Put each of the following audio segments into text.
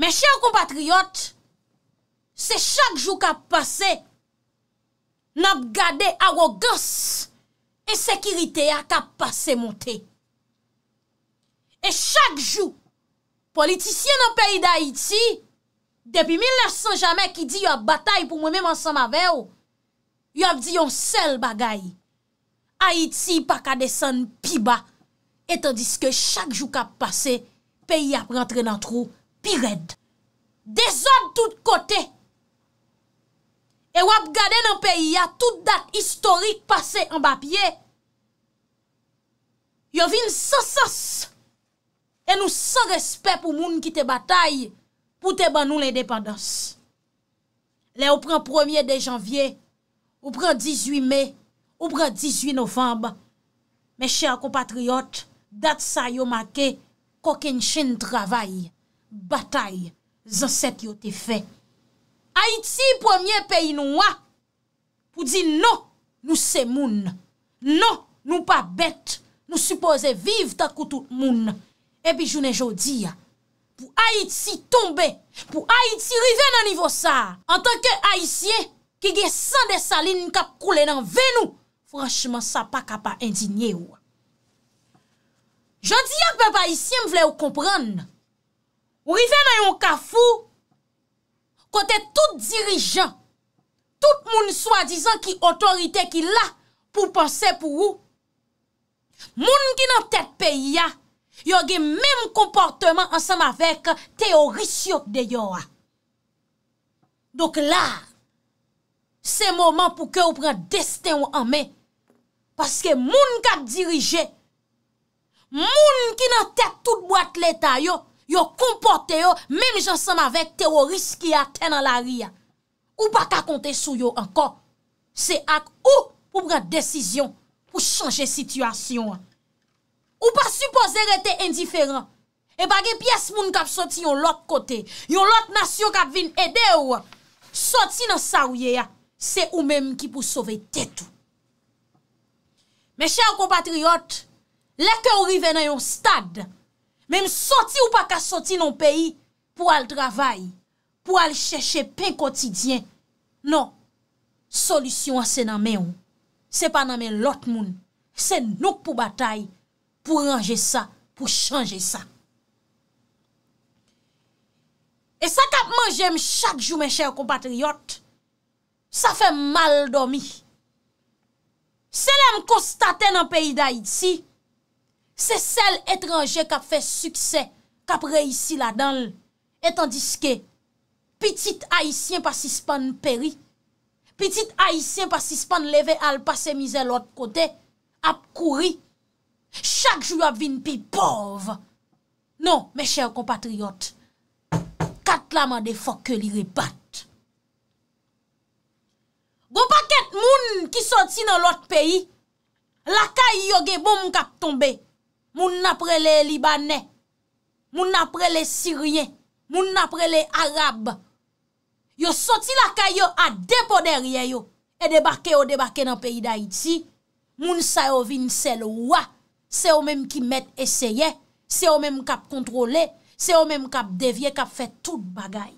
Men chè ou kompatriyot, se chak jou kap pase, nap gade arogans e sekirite a kap pase monte. E chak jou, politisyen nan peyi da Haiti, depi 1900 jamè ki di yo batay pou mwen mèm ansan ma veyo, yo ap di yon sel bagay, Haiti pa kadesan pi ba, etan diske chak jou kap pase, peyi ap rentre nan trou. Pired, de zon tout kote, e wap gade nan peyi ya tout dat istorik pase an bapye, yo vin sasas, e nou san respet pou moun ki te batay, pou te ban nou le depandans. Le ou pran 1e de janvye, ou pran 18 me, ou pran 18 novemb, me che akou patriyot, dat sa yo make, kok en chen travay, Batay, zanset yo te fe. Haiti, pwemye peyi nou wa, pou di nou, nou se moun. Nou, nou pa bet, nou suppose vive ta koutou moun. Ebi jounen jodi ya, pou Haiti tombe, pou Haiti rive nan nivo sa, an tanke Haitien, ki ge san de saline kap koule nan venou, franchman sa pa kapa endinye wwa. Jodi ya, pepa Haitien, m vle ou kompran, an tanke Haitien, Ou rive nan yon kafou, kote tout dirijan, tout moun swadizan ki otorite ki la, pou panse pou ou, moun ki nan tet peyi ya, yon gen menm komporteman ansanm avek teorisyok de yon wa. Dok la, se mouman pou ke ou pran desten ou anmen, paske moun kat dirije, moun ki nan tet tout boat leta yo, Yo komporte yo, mèm jansan avèk terorist ki ya ten an la ri ya. Ou pa kakonte sou yo anko. Se ak ou pou pran desisyon, pou chanje situasyon. Ou pa suppose rete indiferent. E bagè piyes moun kap soti yon lot kote, yon lot nasyon kap vin edè ou. Soti nan sa ouye ya, se ou mèm ki pou sove tetou. Mè chè ou kompatriot, lèkè ou rive nan yon stad. Mem soti ou pa ka soti nan peyi pou al travay, pou al chèche pen kotidyen. Non, solisyon an se nan men ou. Se pa nan men lot moun. Se nouk pou batay, pou ranger sa, pou chanje sa. E sa kap man jèm chak jou men chèw kompatriyot, sa fè mal domi. Se lèm kostate nan peyi da iti, Se sel etranje kap fe sukse kap reysi la danl, etan diske, pitit aisyen pasispan peri, pitit aisyen pasispan leve al pase mize lot kote, ap kouri, chak jwa vin pi pov. Non, me chèr kompatriot, kat la man defo ke li repat. Gou pa ket moun ki soti nan lot peyi, lakay yoge bon mou kap tombe, Moun napre le libanè, moun napre le syriè, moun napre le arab. Yo soti la kayo a depo derye yo, e debake yo debake nan peyi da iti, moun sa yo vin sel wwa, se yo mèm ki met eseye, se yo mèm kap kontrole, se yo mèm kap devye, kap fè tout bagay.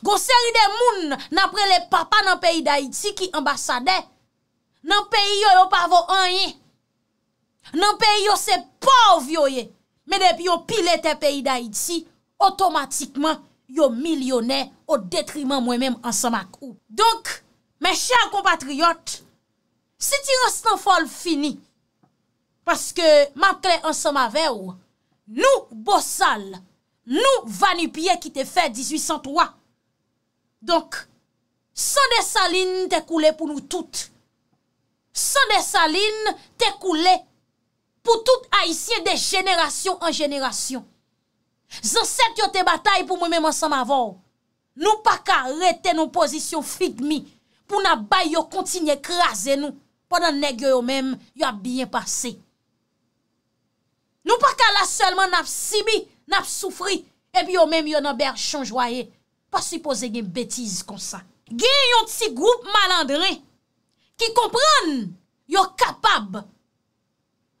Go seri de moun napre le papa nan peyi da iti ki ambasade, nan peyi yo yo pa vo anye. nan peyi yo se pa ou vyo ye, men ep yo pile te peyi da idsi, otomatikman yo milyonè ou detriman mwen mèm ansamak ou. Donk, mè chan kompatriot, se ti rastan fol fini, paske map kre ansam ave ou, nou bosal, nou vanipye ki te fe 1803. Donk, son de salin te koule pou nou tout. Son de salin te koule pou nou tout. pou tout haisyen de jenerasyon an jenerasyon. Zan set yo te batay pou mwen mwen san mavor. Nou pa ka rete nou pozisyon figmi, pou nan bay yo kontinye krasen nou, padan negyo yo menm yo ap bien pase. Nou pa ka la selman nap simi, nap soufri, epi yo menm yo nan ber chanjwaye, pasipoze gen betiz kon sa. Gen yon ti group malandre, ki kompran yo kapab,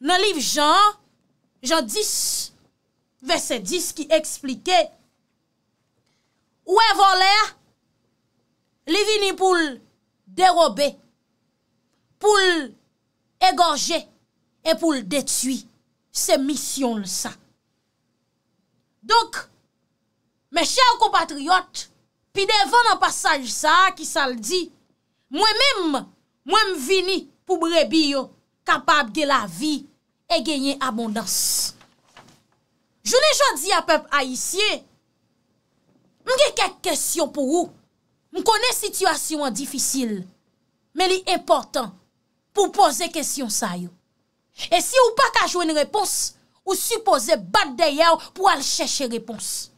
nan liv jan, jan dis, ve se dis ki eksplike, ou e voler, li vini pou l'derobe, pou l'egorje, e pou l'detui, se misyon l'sa. Dok, me chè ou kompatriot, pi devan an pasaj sa, ki sal di, mwen mèm, mwen mvini, pou mrebi yo, kapab ge la vi, E genyen abondans. Jounen jodi a pep a isye, mge kek kesyon pou ou, m konen situasyon an difisil, me li importan pou pose kesyon sa yo. E si ou pa kajwen repons, ou suppose bat deye ou pou al cheshe repons.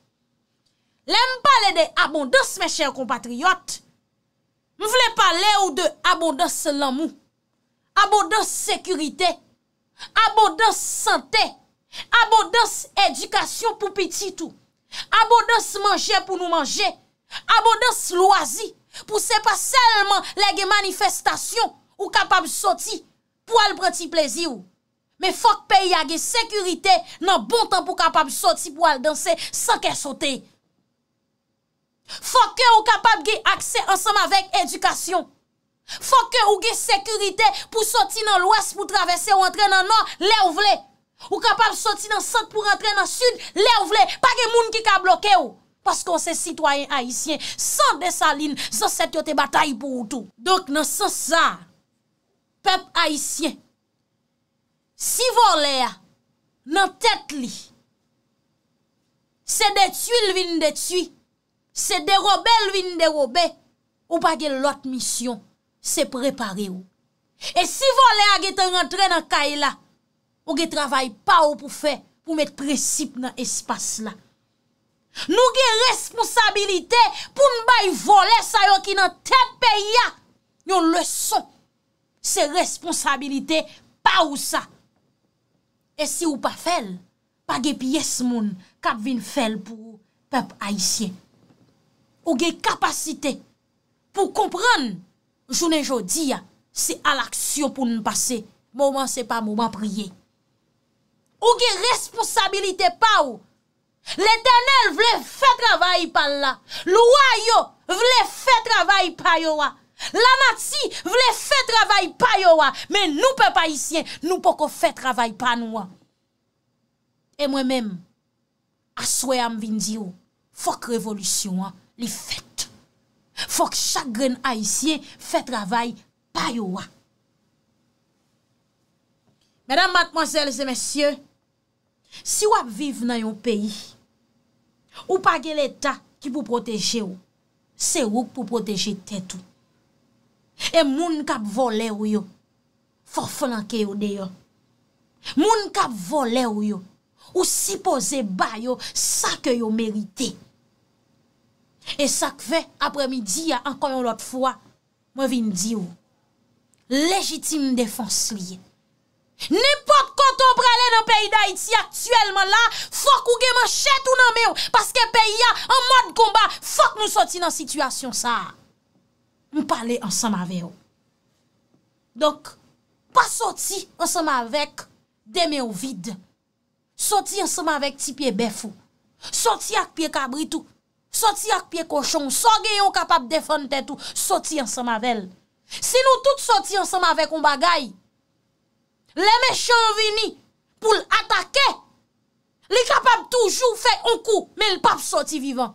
Le m pale de abondans, me chen kompatriyot, m vle pale ou de abondans lan mou. Abondans sekurite, Abodans sante, abodans edukasyon pou pitit ou, abodans manje pou nou manje, abodans loazi pou se pa selman lege manifestasyon ou kapab soti pou al brenti plezi ou. Me fok peyi agye sekurite nan bon tan pou kapab soti pou al danse sanke sote. Fok ke ou kapab ge akse ansam avek edukasyon. Fok ke ou ge sekurite pou soti nan l'ouest pou travesse ou entre nan nord, le ou vle. Ou kapal soti nan sot pou entre nan sud, le ou vle. Pake moun ki ka bloke ou. Pas kon se sitwayen Haitien, san de sa lin, san set yo te batay pou ou tou. Dok nan san sa, pep Haitien, si vo le a nan tet li, se detui lvin detui, se derobe lvin derobe, ou pake lot misyon. Se prepare ou. E si vole a gete rentre nan kay la, ou ge travay pa ou pou fe pou met precipe nan espas la. Nou ge responsabilite pou mbay vole sa yon ki nan tepe ya. Yon le son. Se responsabilite pa ou sa. E si ou pa fel, pa ge piyes moun kap vin fel pou pep aisyen. Ou ge kapasite pou komprenn Jounen jodi ya, se al aksyon pou nou pase, mouman se pa mouman priye. Ou ge responsabilite pa ou, le denel vle fè travay pa la, lwa yo vle fè travay pa yo a, la mati vle fè travay pa yo a, men nou pe pa isye, nou po ko fè travay pa nou a. E mwen men, aswe am vindi yo, fok revolisyon a, li fè. Fok chagren haisyen fè travay pa yon wak. Mèdam matmozèl zè mèsyè, si wap viv nan yon peyi, ou pa gen l'Etat ki pou proteje ou, se wouk pou proteje tèt ou. E moun kap vole ou yo, fòr flanke yo deyo. Moun kap vole ou yo, ou si pose ba yo sa ke yo merite. E sakve, apre midi ya, ankon yon lot fwa, mwen vi mdi yo, lejitim defons liyen. Nipot konton prale nan peyi da iti aktuelman la, fok ou gen non, man chet ou nan meyo, paske peyi ya, an mod komba, fok nou soti nan situasyon sa. Mwen pale ansama veyo. Dok, pa soti ansama vek de meyo vide. Soti ansama vek ti pie befou. Soti ak pie kabritou. Soti ak piye koshon, soge yon kapap defon tetou, soti ansan mavel. Si nou tout soti ansan mavel kon bagay, le mechon vini pou l'atake, li kapap toujou fe yon kou, me l'pap soti vivan.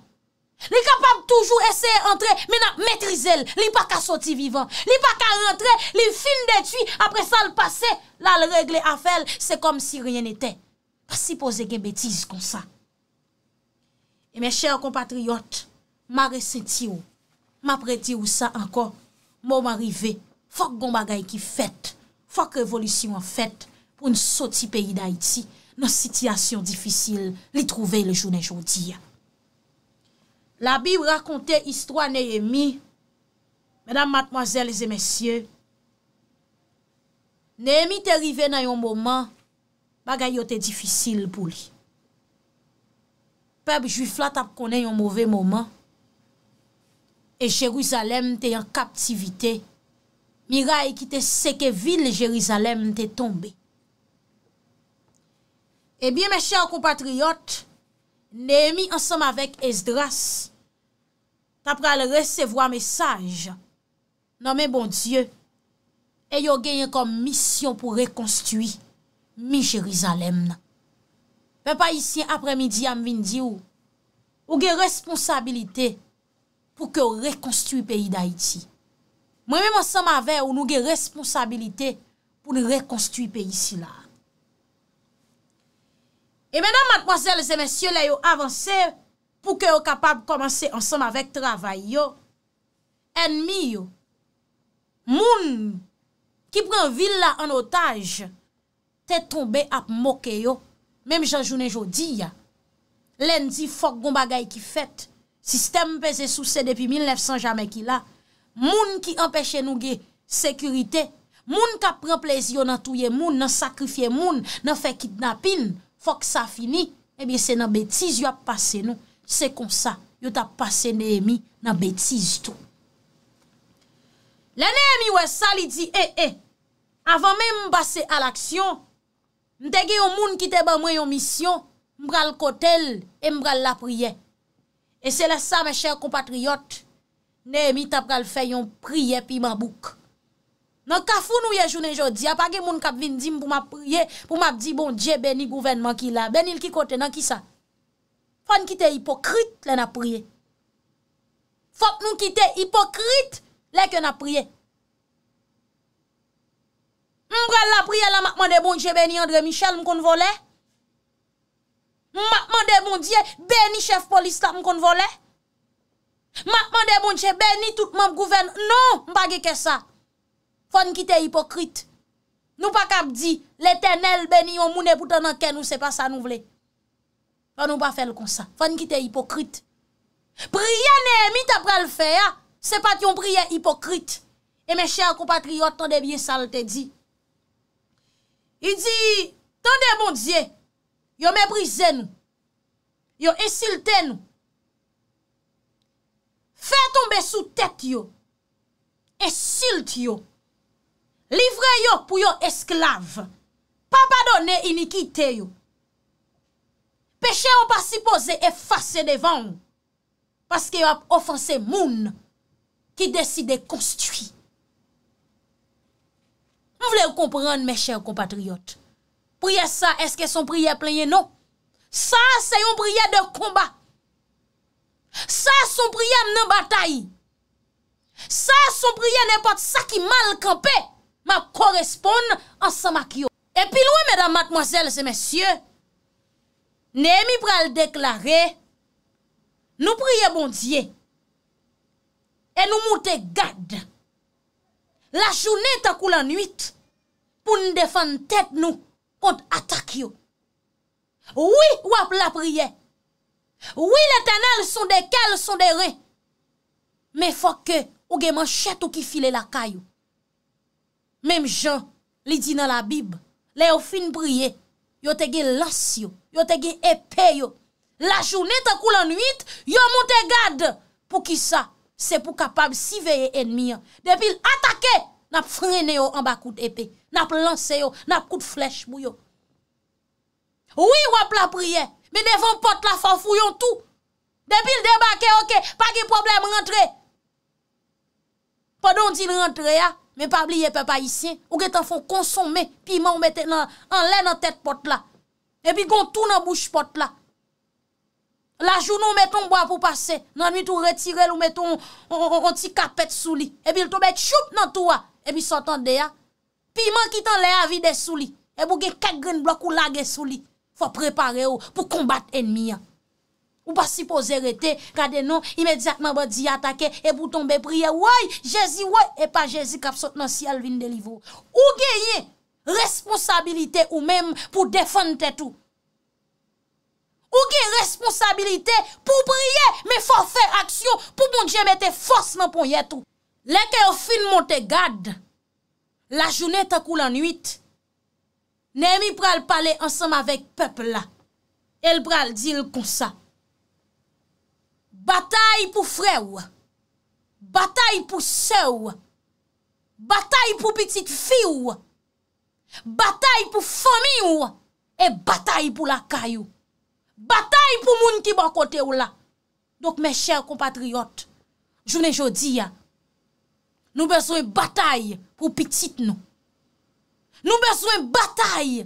Li kapap toujou eseye entre, mena metri zel, li pa ka soti vivan. Li pa ka rentre, li fin detui, apre sa l'pase, la l'regle afel, se kom si rien ete. Pas si pose gen betiz kon sa. E mè chèro kompatriot, mè reseti ou, mè apre ti ou sa ankon, mè ou mè rive, fòk goun bagay ki fèt, fòk revolisyon fèt pou nou soti peyi d'Haïti, nou sityasyon difisil li trouve le jounen joun di. La bi wè akonte istwa Neyemi, mèdam matmoazèl zè mèsyè, Neyemi te rive nan yon mouman bagay yo te difisil pou li. Pèb jwi flat ap konen yon mouvè mouman, e Jérusalem te yon kaptivite, mi ray ki te seke vil Jérusalem te tombe. E eh biye mè chè ou kompatriot, ne mi ansam avèk Esdras, tap ral resevo a mesaj, nan mè bon Diyo, e yo genye kom misyon pou rekonstui mi Jérusalem nan. pe pa isi apre midi am vindi ou, ou ge responsabilite pou ke ou rekonstrui peyi da iti. Mwen mwen som ave ou nou ge responsabilite pou nou rekonstrui peyi si la. E menan madmoazel zemensyo le yo avanse pou ke yo kapab komanse ansom avek travay yo, enmi yo, moun ki pren villa an otaj, te tombe ap mok yo, Mem janjounen jodi ya. Len di fok gomba gay ki fet. Sistem peze sou se depi 1900 jamen ki la. Moun ki empèche nou ge sekurite. Moun ka pren plezio nan touye moun, nan sakrifye moun, nan fe kitnapin. Fok sa fini, ebi se nan betiz yo ap pase nou. Se kon sa, yo ap pase neyemi nan betiz tou. Le neyemi we sali di e e. Avan men m basse al aksyon... Nte gen yon moun ki te ba mwen yon misyon, mbral kotel e mbral la priye. E se la sa me chèr kompatriyot, ne mi ta pral fè yon priye pi mabouk. Nan ka foun ou ye jounen jodi, apage moun kap vin dim pou mabdi bon diye beni gouvernement ki la, beni li ki kote nan ki sa. Fon ki te hipokrit lè na priye. Fon ki te hipokrit lè ki na priye. Mpren la priye la makman de bonje beni Andre Michel mkon volè? Makman de bonje beni chef polis la mkon volè? Makman de bonje beni toutman gouven? Non, mpa geke sa. Fon ki te hipokrite. Nou pa kap di, le tenel beni yon mounè poutan nan ken ou se pa sa nou vle. Fon nou pa fel kon sa. Fon ki te hipokrite. Priye nemi tapre l fe ya. Se pat yon priye hipokrite. E me chè akou patri yot an de biye sal te di. Mpren la priye la priye la makman de bonje beni Andre Michel mkon volè? Y di, tande moun diye, yo me brizen, yo esilten, fè tombe sou tèt yo, esilt yo, livre yo pou yo esklav, papadone inikite yo, peche ou pasipoze efase devan ou, paske yo ap ofanse moun ki deside konstwi. Vler kompren men chèr kompatriot Priyè sa eske son priyè plenye nou Sa se yon priyè de komba Sa son priyè nan batay Sa son priyè Nè pat sa ki mal kampè Ma korespon an sa makyo Epi louè mèdame matmozèl Se mèsyè Nè mi pral deklarè Nou priyè bondye E nou moutè gad La jounè takou la nuit pou nou defan tèt nou kont atak yo. Ouwi wap la priye, ouwi lè tè nan lè son de kè, lè son de rè, mè fò kè ou gè man chèt ou ki file la kè yo. Mèm jan, lè di nan la bib, lè yo fin priye, yo te ge las yo, yo te ge epè yo, la jounè te koul anuit, yo moun te gad, pou ki sa, se pou kapab si veye enmi yo. Depi l'atakè, nap frene yo anba kout epe, nap lance yo, nap kout flech mou yo. Ou yi wap la priye, me defon pot la fanfou yon tout. Depi l debake, ok, pa ki problem rentre. Pa don di rentre ya, me pabli ye pe pa yisye, ou ge tanfon konsome, pi man mwete nan lè nan tèt pot la. E pi kon tou nan bouche pot la. La jounou meton mba pou pase, nan mi tou retirel ou meton ronti kapet sou li, e bil tou bet choup nan tou a, e bil sotan de a, pi man kitan le avide sou li, e bou gen kak gren blok ou lage sou li, fwa prepare ou pou kombat enmi a. Ou pa si pou zerete, kade nou, imediatman ba di atake, e pou tombe priye, woy, jezi woy, e pa jezi kap sotan si alvin delivo. Ou gen ye, responsabilite ou menm pou defante tou, pou ki responsabilite, pou priye, me fò fè aksyon, pou bon dje mette fòsman pou yetou. Lèkè ou fin monte gad, la jounè takou lan nwit, ne mi pral pale ansanm avèk pepl la, el pral dil kon sa. Bataï pou frew, bataï pou sew, bataï pou pitit fiw, bataï pou fòmiw, e bataï pou lakayou. Batay pou moun ki bon kote ou la. Dok mè chèr kompatriot, jounè jodi ya, nou beswen batay pou pitit nou. Nou beswen batay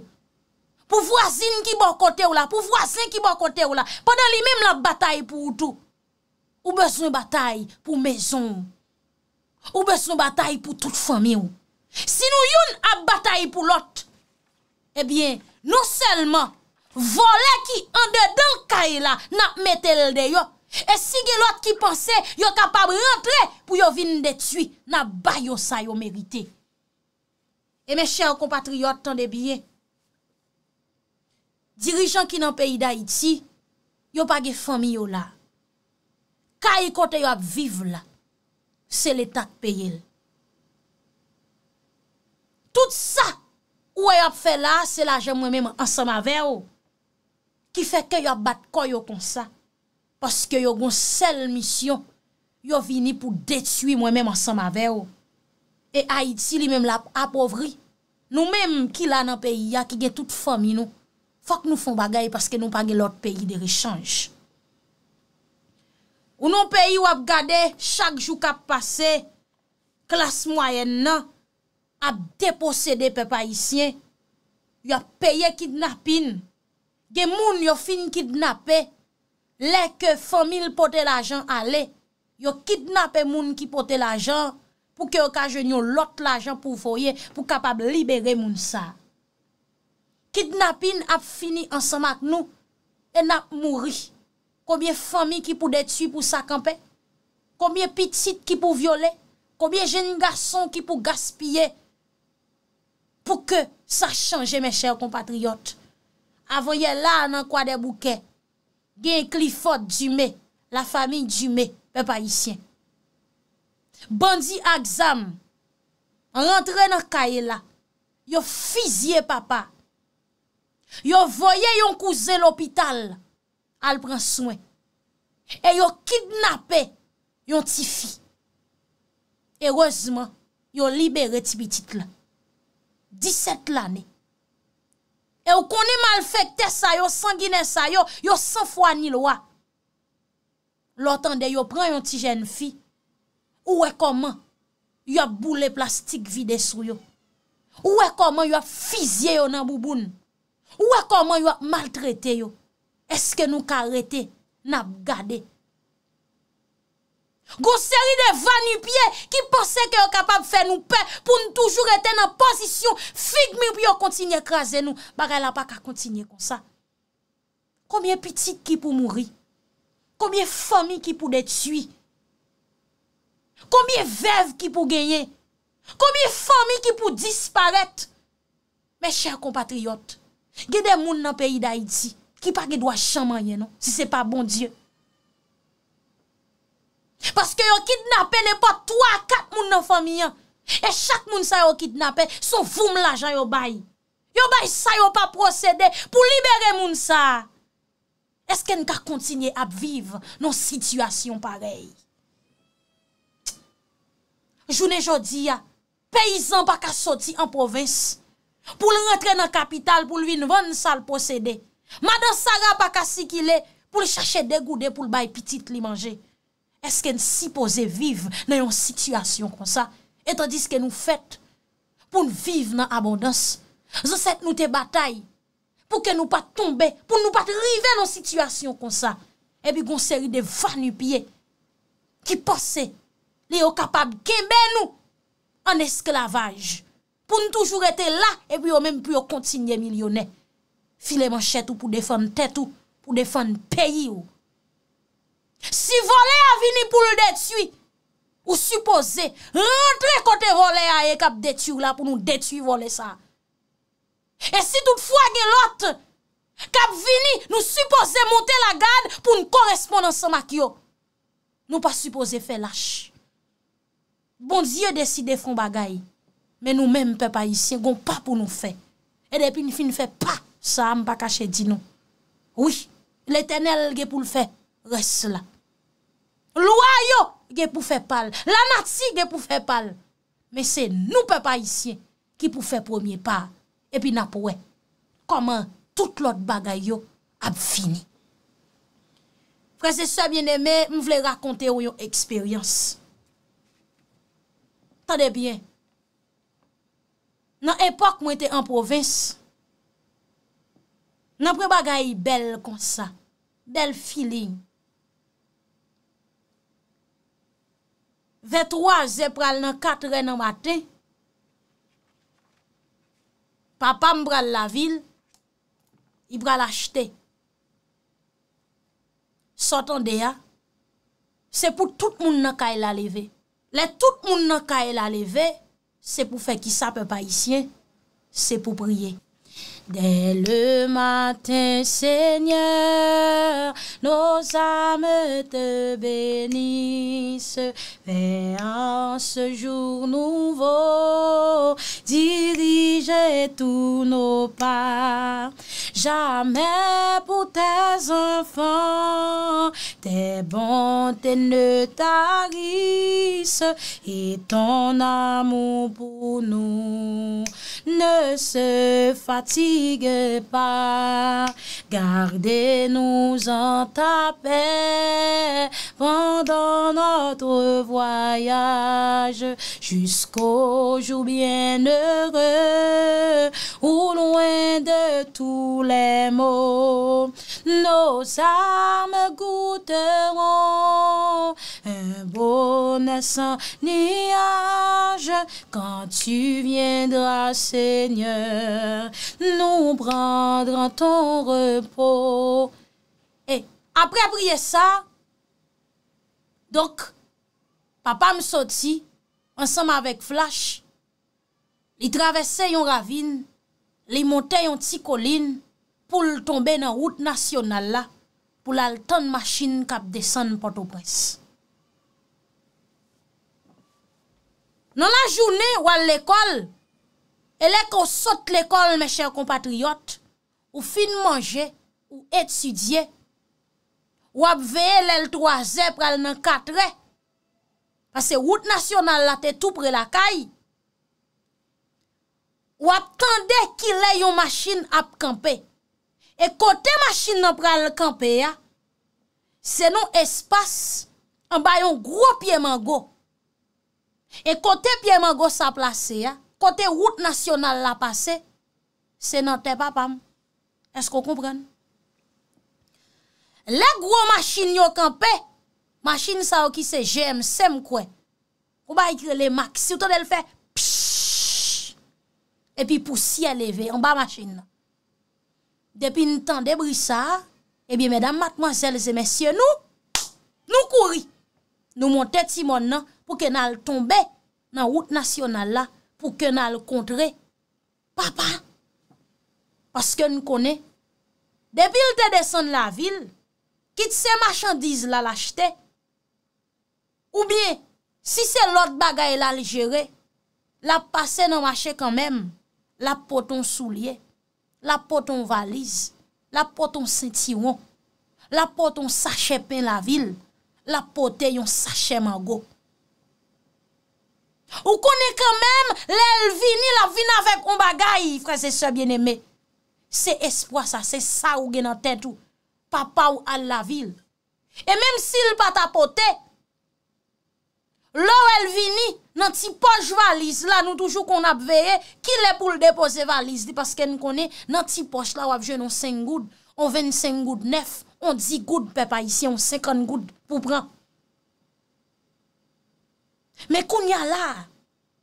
pou vwazin ki bon kote ou bon la, pou vwazin ki bon kote ou la, padan li mèm la batay pou oudou. Ou beswen batay pou mèzon. Ou beswen batay pou tout famy ou. Si nou yon ap batay pou lot, ebyen eh nou selman Vole ki an dedan kay la na metel de yo E sigelot ki pense yo kapab rentre pou yo vin de twi Na bayo sa yo merite E me chè an kompatri yo tan de biye Dirijan ki nan peyi da iti Yo page fami yo la Kayi kote yo ap vive la Se letak pey el Tout sa ou yo ap fè la Se la jè mwen mèm ansama vè yo Ki feke yo bat koyo kon sa, paske yo gon sel misyon, yo vini pou detui mwen mèm ansan ma veyo. E Haiti li mèm la apovri, nou mèm ki la nan peyi ya ki gen tout fòm ino, fòk nou fòm bagay paske nou pa gen lòt peyi de rechange. O nou peyi wap gade, chak jou kap pase, klas mwayen nan, ap deposede pe pa isyen, yo peye kidnapin, Gen moun yo fin kidnapè, lè ke famil pote l'ajan ale, yo kidnapè moun ki pote l'ajan pou ke yo ka jenyo lot l'ajan pou foye pou kapab libere moun sa. Kidnapin ap fini ansan mak nou, en ap mouri. Koubyè fami ki pou detu pou sa kampe, koubyè pitit ki pou viole, koubyè jen yon gason ki pou gaspye pou ke sa chanje mè chèr kompatriotè. avoye la nan kwa de bouke, gen klifot jume, la famin jume, pe pa isyen. Bandi aksam, an rentre nan kaye la, yo fizye papa, yo voye yon kouze l'opital, al pran souen, e yo kidnape yon ti fi. E rozman, yo libere ti bitit la. Diset l'anen, E ou koni mal fèk tè sa yo, sangine sa yo, yo san fwa nil wap. Lò tan de yo pran yon tijen fi, ou wè koman yon boule plastik vide sou yo? Ou wè koman yon fizye yo nan bouboun? Ou wè koman yon maltrete yo? Eske nou karete nap gade? Gon seri de vani piye, ki porsè ki yo kapab fè nou pè, pou nou toujou reten nan posisyon, fig mi pou yo kontinye krasè nou, bagè la pa ka kontinye kon sa. Komiye piti ki pou mouri, komiye fami ki pou detui, komiye vev ki pou genye, komiye fami ki pou disparèt. Mè chèr kompatriyot, gè de moun nan peyi da iti, ki pa gè dwa chanman yenon, si se pa bon diyo. Paske yo kidnapè ne pa 3-4 moun nan famiyan. E chak moun sa yo kidnapè, son foum la jan yo bay. Yo bay sa yo pa prosede pou libere moun sa. Eske n ka kontinye ap viv nan sityasyon parey. Joun e jodi ya, peyizan pa ka soti an povins. Pou l rentre nan kapital pou l vin vann sa l prosede. Madan Sara pa ka sikile pou l chache degoude pou l bay pitit li manje. Eske n si pose vive nan yon situasyon kon sa. Et an diske nou fet pou n vive nan abondans. Zoset nou te batay pou ke nou pat tombe. Pou nou pat rive nan situasyon kon sa. Epi gonseri de vanu pie. Ki pose li yo kapab gembe nou. An esklavaj. Pou n toujou rete la epi yo menm pou yo kontinye milyone. File man chet ou pou defan tet ou. Pou defan peyi ou. Si vole a vini pou le detu Ou suppose Rentre kote vole a e kap detu la Pou nou detu vole sa E si tout fwa gen lot Kap vini Nou suppose monte la gade Pou nou koresponde an sa mak yo Nou pa suppose fe lache Bon diyo desi defon bagay Men nou men pe pa yisi Gon pa pou nou fe E depi ni fi nou fe pa Sa am pa kache di nou Ou li tenel ge pou lfe Res la Lwa yo ge pou fè pal. La nati ge pou fè pal. Men se nou pe pa isye ki pou fè pwemye pal. E pi nap wè. Koman tout lot bagay yo ap fini. Prese se bien eme, mw vle rakonte ou yon eksperyans. Tade bien. Nan epok mw ete an provins. Nan pre bagay bel konsa. Bel filinj. Ve trwa, ze pral nan kat re nan mate. Papa m bral la vil, i bral achte. Sot an deya, se pou tout moun nan ka el aleve. Le tout moun nan ka el aleve, se pou fe ki sape pa isye, se pou priye. Dès le matin, Seigneur, nos âmes te bénissent. Fais en ce jour nouveau, dirige tous nos pas. Jamais pour tes enfants, tes bontés ne t'agrissent. pas. Gardez-nous en ta paix pendant notre voyage jusqu'au jour bienheureux où loin de tous les maux, nos âmes goûteront Bounes an niyage Kan tu viendra Seigneur Nou prendran ton repos E apre apriye sa Dok Papa msoti Ansem avek flash Li travesse yon ravine Li monte yon ti koline Poul tombe nan route nasyonal la Poul al ton maschine Kap desen poto presse Nan la jounen wal l'ekol, elek ou sot l'ekol, me chèr kompatriot, ou fin manje, ou etudye, wap veye lè l'troazè pral nan katre, pase wout nasyonal la te tou pre l'akay, wap tende ki lè yon masjin ap kampe, e kote masjin nan pral kampe ya, se non espas, an bay yon gro pye mango, E kote Piemango sa plase ya, kote route nasyonal la pase, se nan te papam. Esko kompren? Le gro masin yo kampe, masin sa w ki se GMC mkwen, ou ba ikre le mak, si w to del fe, pshhh, epi poussi aleve, an ba masin nan. Depi n tan de brisa, epi medan matman zelze, mesye nou, nou kouri, nou montet si mon nan, pouke nan al tombe nan wout nasyonal la, pouke nan al kontre. Papa, paske nou kone, depil te desen la vil, kit se machandiz la lachete, ou bie, si se lot bagay la ligere, la pase nan mache kanmem, la poton soulie, la poton valise, la poton sentiron, la poton sachepen la vil, la poten yon sachemango. Ou konè kèmèm, lè el vini, lè vini avèk on bagay, frèzè sè bienemè. Se espo sa, se sa ou gen an tèt ou. Papa ou al la vil. E mèm si lè pa tapote, lè ou el vini, nan ti poch valise, la nou toujou kon ap veye, ki lè pou l depose valise, di paske nou konè, nan ti poch la wap jè non sen goud, on ven sen goud nef, on di goud pepa isi, on se kon goud pou pran. Me koun ya la,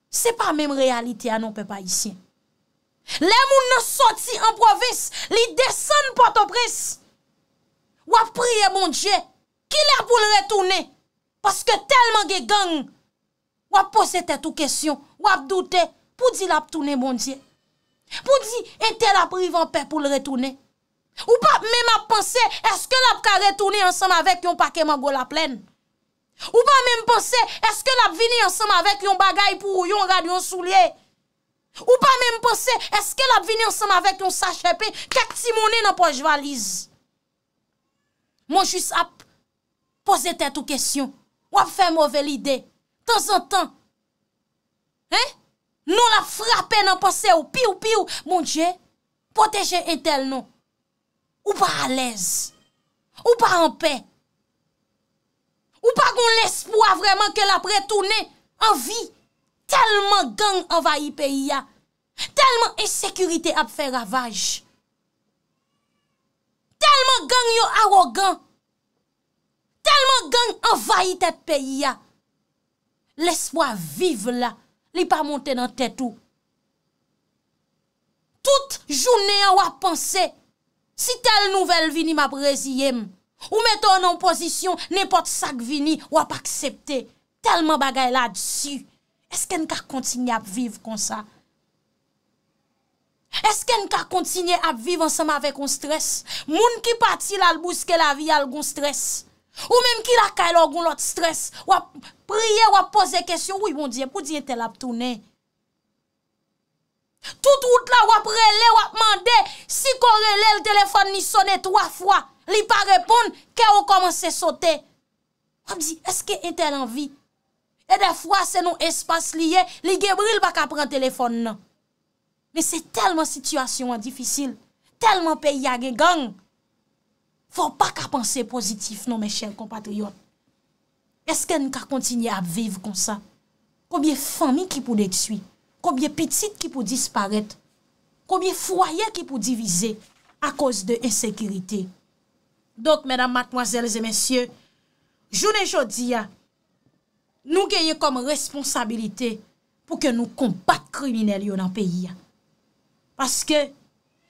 se pa menm realite anon pe pa isyen. Le moun nan soti an provis, li desen patopris. Wap priye moun dje, ki la pou l retounen? Paske telman ge gang, wap pose tete ou kesyon, wap doute, pou di la pou tounen moun dje? Pou di ente la prive an pe pou l retounen? Ou pa mè m ap panse, eske la pou ka retounen ansan avèk yon pake man go la plèn? Ou pa mè m'ponsè, eske l ap vini ansem avèk yon bagay pou yon radyon sou liye? Ou pa mè m'ponsè, eske l ap vini ansem avèk yon sachepè, kèk ti mounè nan poj valiz? Mon jous ap pose tèt ou kesyon, wap fèm ovel ide, tan zan tan. Non la frape nan posè ou pi ou pi ou, mon dje, poteje entel non. Ou pa alez, ou pa anpey. Ou pa kon l'espoi vreman ke la pretounen anvi Telman gang anvayi peyi ya Telman esekurite ap fe ravaj Telman gang yo arrogant Telman gang anvayi tet peyi ya L'espoi vive la li pa monte nan tet ou Tout jounen anwa panse Si tel nouvel vini ma prezi yem Ou me ton an posisyon, nepot sak vini, wap aksepte. Telman bagay la disu. Eske n ka kontinye ap viv konsa? Eske n ka kontinye ap viv ansama vek an stres? Moun ki pati la lbouske la vi algon stres? Ou menm ki lakay lor goun lot stres? Wap priye, wap pose kesyon, ou yon diye pou diye tel ap tonen? Tout route la wap rele, wap mande Si korele l telefone ni sone 3 fwa Li pa repon Ke ou komanse sote Wap di, eske ente l anvi E defwa se nou espase liye Li gebril bak apren telefone nan Ne se telman situasyon an difisil Telman pe yage gang Fwa pa kapanse pozitif Non me chen kompatri yon Eske nou ka kontinye ap viv kon sa Kobye fami ki pou dek sui koubyè petit ki pou disparèt, koubyè foyè ki pou divize, a kouz de ensekiritè. Dok, mèdam, matmoazèl, zè mèsyè, jounè jodi, nou genye kom responsabilite pou ke nou kompak krimine liyo nan peyi. Paske,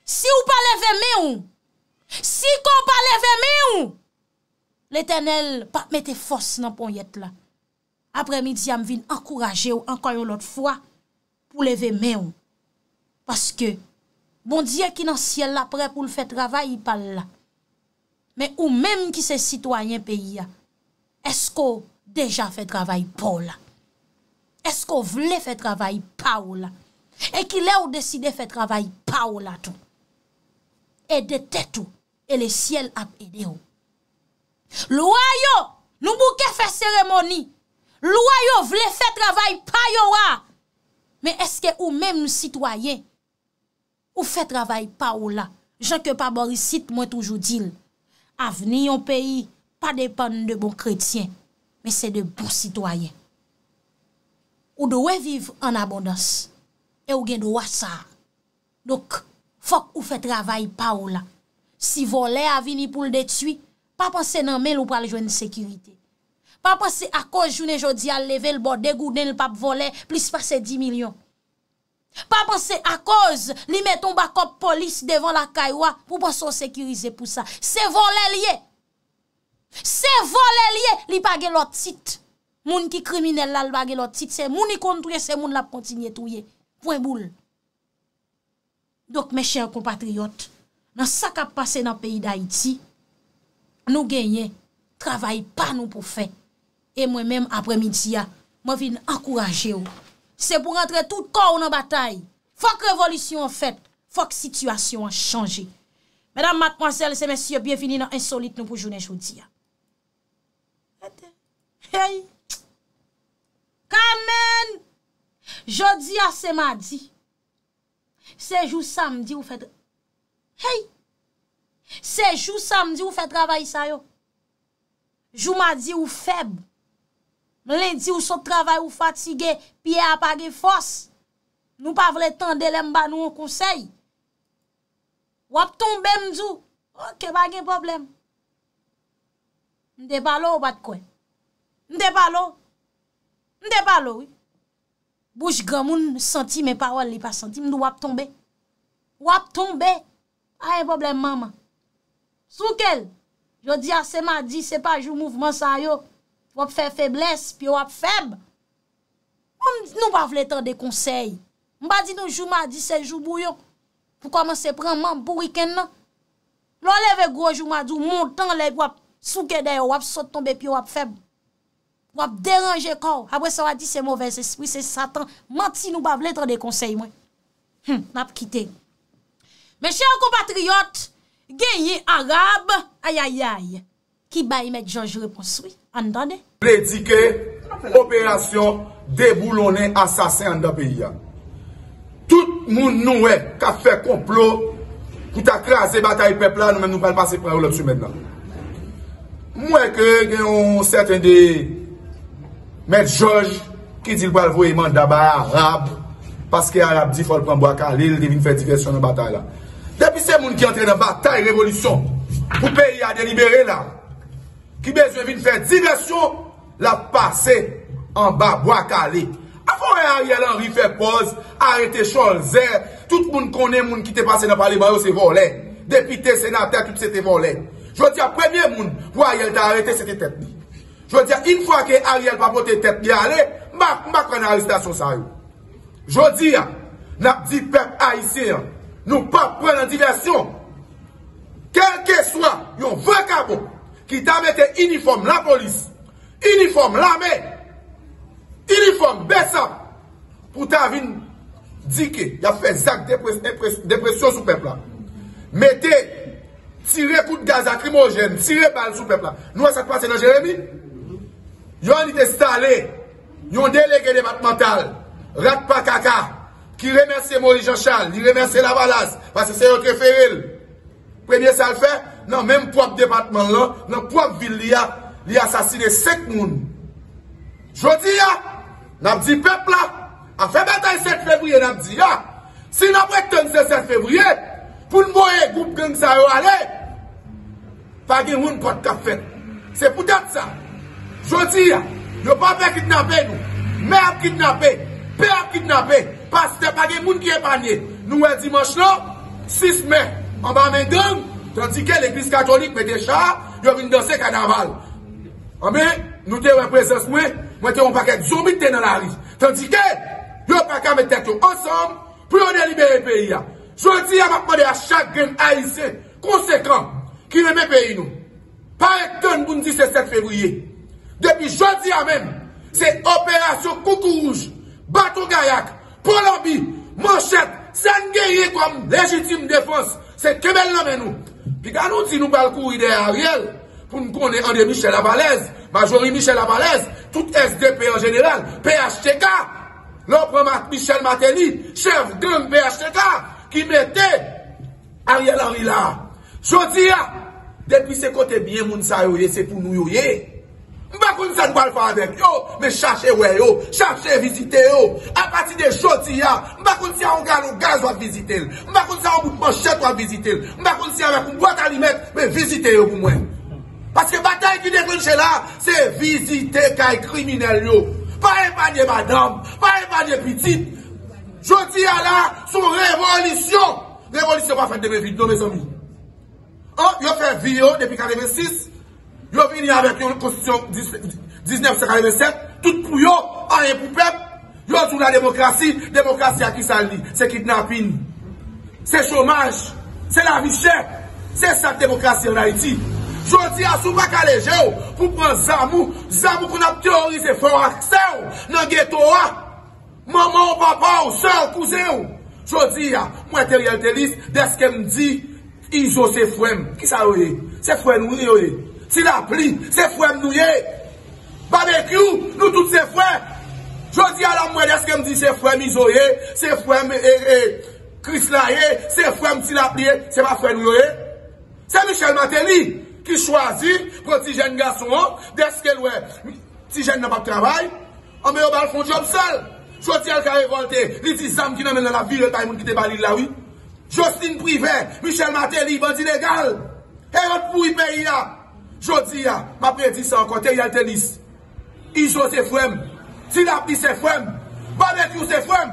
si ou pa leve mè ou, si kon pa leve mè ou, l'Etenel pa mette fos nan pon yet la. Apre midi, am vin ankoraje ou anko yon lot fwa, Ou leve men ou. Paske, bon diye ki nan siel la pre pou l fè travay pa ou la. Men ou men ki se sitwanyen peyi ya. Esko deja fè travay pa ou la. Esko vle fè travay pa ou la. E ki le ou deside fè travay pa ou la tou. E de te tou. E le siel ap ede ou. Lou a yo. Nou bouke fè seremoni. Lou a yo vle fè travay pa ou la. Men eske ou men nou sitwayen, ou fe travay pa ou la, jan ke pa borisit mwen toujou dil. Aveni yon peyi, pa depan de bon kretien, men se de bon sitwayen. Ou dowe viv an abondans, e ou gen dowa sa. Dok, fok ou fe travay pa ou la. Si vole avini pou l detui, pa panse nan men loupal jwen nsekirite. Pa panse akos jounen jodi al leve l bo degounen l pap vole, plis pase di milyon. Pa panse akos li meton bakop polis devan la kaywa, pou panse o sekirize pou sa. Se vole liye. Se vole liye, li page lot sit. Moun ki krimine l al page lot sit. Se moun ikon touye, se moun la p kontinye touye. Pweboul. Dok mechèr kompatriot, nan sak ap pase nan peyi da iti, nou genye, travaye pa nou pou fè. E mwen mèm apre midi ya, mwen vin akouraje yo. Se pou rentre tout kou nou batay. Fok revolisyon fèt, fok situasyon chanje. Mèdam Mat Mwansel se mèsyo, biyevini nou insolite nou pou jounen joudi ya. Ete, hey! Kamen! Joudi ya se mwen di. Se jou samdi ou fèt... Hey! Se jou samdi ou fèt travay sa yo. Jou mwen di ou feb. Mwen lè di ou sop travay, ou fatige, piye apage fos. Nou pa vre tan de lèm ba nou an konsey. Wap ton bè mdou, anke bagen problem. Nde balo ou bat kwen? Nde balo? Nde balo? Bouj gwa moun, senti men parol li pa senti, mdou wap ton bè? Wap ton bè? Anke problem maman. Sou kel? Yo di ase ma di, se pa jou mouvment sa yo. wap feb, febles, pi wap feb, bon, nou pa vletan de konsey, mba di nou jou madi, se jou bouyon, pou koman se pran man, bouriken nan, lò leve go, jou madi, moun tan le, wap souke de, wap sot tombe, pi wap feb, wap deranje kor, abwe sa wadi se mouvez espri, se satan, manti nou pa vletan de konsey, mwen. Map kite. Men chè ou kompatriot, genye Arab, ayayay, Ki bayi Medjouj reponswi An danè Predike, operasyon Deboulonè, asasè an da peyi an Tout moun nouè Ka fè komplo Kout akre an se batay pepla Nou mèm nou pal pasè pre ou lò tsu men nan Mwen kre gen yon Sèten de Medjouj Ki dil pal vouye man dabar Arab Paske Arab di fol pranbo akalil Devin fè diversyon an batay la Depi se moun ki antre nan batay revolisyon Ou peyi a denibere la Ki bezwe vin fè diresyon La pase An ba bo akale Afoè Ariel an rifè poz Arre te chol zè Tout moun konè moun ki te pase na pale bayo se volè Depite senatè, tout se te volè Jwo di a premiè moun Vwa Ariel te arete se te tèp bi Jwo di a in fwa ke Ariel pa pote tèp bi ale Mbak mbak wè nan alistasyon sa yo Jwo di a Nap di pep a yisir Nou pap pren la diresyon Kel ke swa yon vakabo ki ta mette uniform la polis, uniform la men, uniform besan, pou ta vin dike, ya fe zak depresyon sou pepla. Mete, tire pout gaz akrimogen, tire bal sou pepla. Nou an sak pa se nan Jeremy? Yon an ite stale, yon delege debat mental, rat pa kaka, ki remerse Mori Jean Charles, ni remerse la balaz, pasi se yon kreferil, premye sal fey, nan menm pou ak debatman lan, nan pou ak vil li a, li a sasine sek moun. Jodi ya, nanm di pepla, a febetay 7 febriye nanm di ya, si nanm wet tenk se 7 febriye, pou nmoye goup genk sa yo ale, pagi moun kote ka fet. Se poutet sa, jodi ya, yo pape kidnapen nou, me ap kidnapen, pe ap kidnapen, pa se te pagi moun ki e banyen. Nou e dimansh la, 6 me, anba men genk, Tanti ke l'Eglise Katolik me te char, yo vinde se kanaval. Ame, nou te represens mwen, mwen te yon paket zomite nan la ris. Tanti ke, yo paket me tek yo ansanm, pou yo delibere peyi ya. Jodi ya va pwede a chak gen aise konsekran ki reme peyi nou. Parek ten bun 17 februye. Depi jodi ya men, se operasyon Koukouj, Batou Gayak, Polambi, Moshet, Sengenye koum, legitime defans se kemel la men nou. Pi gwa nou ti nou balkou ide Ariel, pou nou konen an de Michel Abalez, majori Michel Abalez, tout SDP en general, PHTK, lò kwa mat Michel Mateli, chev gen PHTK, ki mette Ariel Arila. Sò di ya, depi se kote bie moun sa yoye, se pou nou yoye, Mbakoun se an gwa l fadek yo, me chache we yo, chache visite yo. A pati de choti ya, mbakoun se an gwa l gaz wad visite yo. Mbakoun se an gwa l manchet wad visite yo. Mbakoun se an gwa koum gwa kalimet, me visite yo pou mwen. Paske batay ki dekoun chela, se visite kay kriminel yo. Pa e banye madame, pa e banye pitit. Choti ya la, sou revolisyon. Revolisyon pa fèm debe non, oh, vide yo, me zomi. Yo fèm vide yo, depi kadebe 6. Yo vini avèk yon konstisyon 1957, tout pou yo, anye pou pep, yo joun la demokrasi, demokrasi akisal di, se kitnapini. Se chomaj, se la vichè, se sak demokrasi anayiti. Jodi a sou baka leje ou, pou pran zamu, zamu kon ap teorize fò akse ou, nan geto ou a, maman ou papa ou sò kouze ou. Jodi a, mwen teri al terist, deske mdi izo se fò em, kisa ou e? Se fò em ou e ou e? Ti la pli, se fwe mnouye. Badekyou, nou tout se fwe. Joti ala mwen, deske mdi se fwe mizoye, se fwe mkrislaye, e, e, se fwe mti la pli, se ma fwe nouye. Se Michel Mateli ki chwazi, protijen gason, deske lwen. Tijen nan pa ptravay, anbe yo bal fon job sol. Joti al kare volte, li ti zam ki nan men nan la vi, le tay moun ki te bali la wi. Jostin Privé, Michel Mateli, bandi legal. E yon pou yi peyi la. Jodi ya, m apre di san kote yal tenis. Ijou se fwem. Sinap ni se fwem. Banet yu se fwem.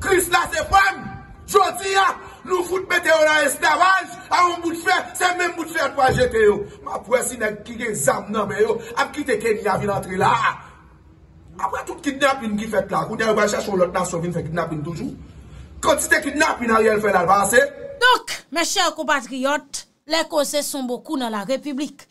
Kris la se fwem. Jodi ya, nou fout bete yo nan estavaj. A yon bout fe, se men bout fe anpwa jete yo. M apre si ne kike zam nanbe yo. Am kite ken yavil antre la. Apre tout kidnapin gifet la. Kounye yon banjache yon lot nan sovin fe kidnapin dojou. Kouti te kidnapin an yal fwen avanse. Dok, meche okobadriyot, le kose son boku nan la republik.